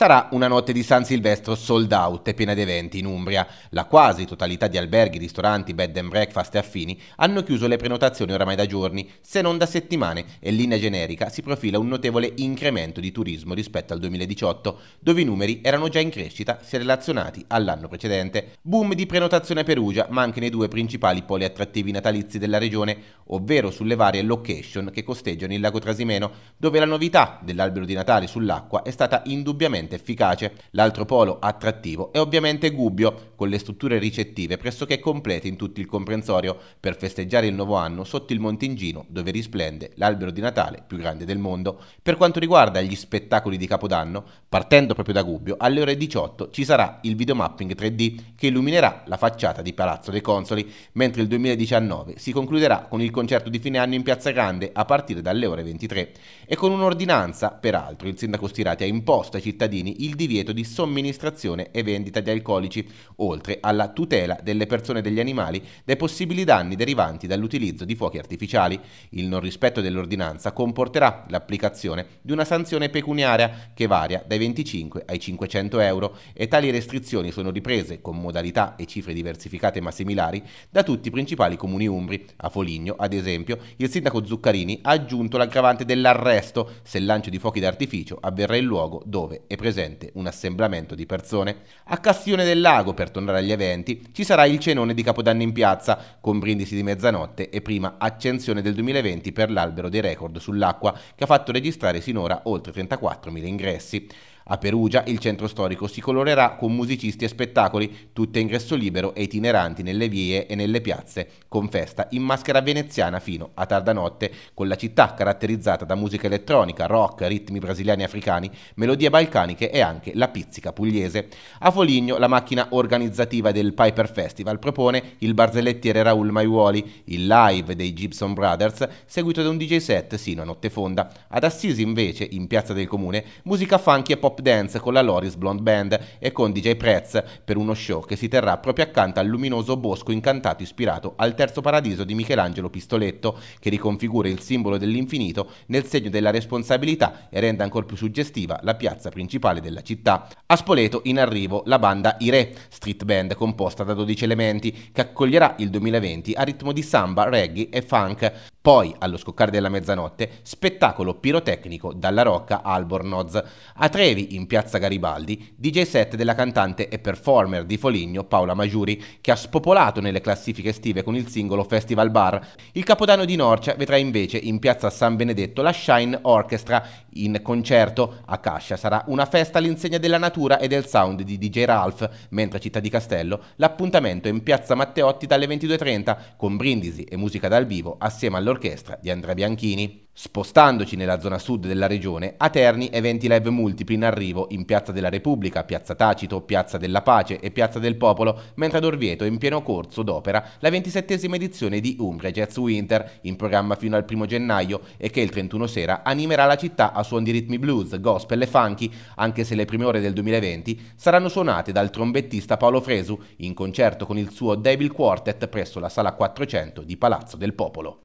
Sarà una notte di San Silvestro sold out e piena di eventi in Umbria. La quasi totalità di alberghi, ristoranti, bed and breakfast e affini hanno chiuso le prenotazioni oramai da giorni, se non da settimane, e in linea generica si profila un notevole incremento di turismo rispetto al 2018, dove i numeri erano già in crescita se relazionati all'anno precedente. Boom di prenotazione a Perugia, ma anche nei due principali poli attrattivi natalizi della regione, ovvero sulle varie location che costeggiano il lago Trasimeno, dove la novità dell'albero di Natale sull'acqua è stata indubbiamente estremamente efficace, l'altro polo attrattivo è ovviamente Gubbio, con le strutture ricettive pressoché complete in tutto il comprensorio, per festeggiare il nuovo anno sotto il Montingino, dove risplende l'albero di Natale più grande del mondo. Per quanto riguarda gli spettacoli di Capodanno, partendo proprio da Gubbio, alle ore 18 ci sarà il videomapping 3D che illuminerà la facciata di Palazzo dei Consoli, mentre il 2019 si concluderà con il concerto di fine anno in Piazza Grande a partire dalle ore 23 e con un'ordinanza, peraltro, il sindaco Stirati ha imposto ai cittadini cittadini il divieto di somministrazione e vendita di alcolici, oltre alla tutela delle persone e degli animali dai possibili danni derivanti dall'utilizzo di fuochi artificiali. Il non rispetto dell'ordinanza comporterà l'applicazione di una sanzione pecuniaria che varia dai 25 ai 500 euro e tali restrizioni sono riprese con modalità e cifre diversificate ma similari da tutti i principali comuni umbri. A Foligno, ad esempio, il sindaco Zuccarini ha aggiunto l'aggravante dell'arresto se il lancio di fuochi d'artificio avverrà in luogo dove è previsto presente un assemblamento di persone. A Cassione del Lago, per tornare agli eventi, ci sarà il cenone di Capodanno in piazza, con brindisi di mezzanotte e prima accensione del 2020 per l'albero dei record sull'acqua, che ha fatto registrare sinora oltre 34.000 ingressi. A Perugia il centro storico si colorerà con musicisti e spettacoli, tutte ingresso libero e itineranti nelle vie e nelle piazze, con festa in maschera veneziana fino a tarda notte, con la città caratterizzata da musica elettronica, rock, ritmi brasiliani e africani, melodie balcaniche e anche la pizzica pugliese. A Foligno la macchina organizzativa del Piper Festival propone il barzellettiere Raul Maiuoli, il live dei Gibson Brothers, seguito da un DJ set sino a notte fonda. Ad Assisi invece, in piazza del comune, musica funky e pop dance con la Loris Blonde Band e con DJ Prez per uno show che si terrà proprio accanto al luminoso bosco incantato ispirato al terzo paradiso di Michelangelo Pistoletto, che riconfigura il simbolo dell'infinito nel segno della responsabilità e rende ancora più suggestiva la piazza principale della città. A Spoleto in arrivo la banda I Re, street band composta da 12 elementi, che accoglierà il 2020 a ritmo di samba, reggae e funk. Poi, allo scoccare della mezzanotte, spettacolo pirotecnico dalla Rocca Albornoz. A Trevi, in piazza Garibaldi, DJ set della cantante e performer di Foligno Paola Maggiuri, che ha spopolato nelle classifiche estive con il singolo Festival Bar. Il capodanno di Norcia vedrà invece in piazza San Benedetto la Shine Orchestra in concerto. A Cascia sarà una festa all'insegna della natura e del sound di DJ Ralph, mentre a Città di Castello l'appuntamento è in piazza Matteotti dalle 22.30 con brindisi e musica dal vivo assieme allo all'orchestra di Andrea Bianchini. Spostandoci nella zona sud della regione, a Terni eventi live multipli in arrivo in Piazza della Repubblica, Piazza Tacito, Piazza della Pace e Piazza del Popolo, mentre ad Orvieto è in pieno corso d'opera la 27esima edizione di Umbria Jazz Winter, in programma fino al 1 gennaio e che il 31 sera animerà la città a suon di ritmi blues, gospel e funky, anche se le prime ore del 2020 saranno suonate dal trombettista Paolo Fresu in concerto con il suo Devil Quartet presso la Sala 400 di Palazzo del Popolo.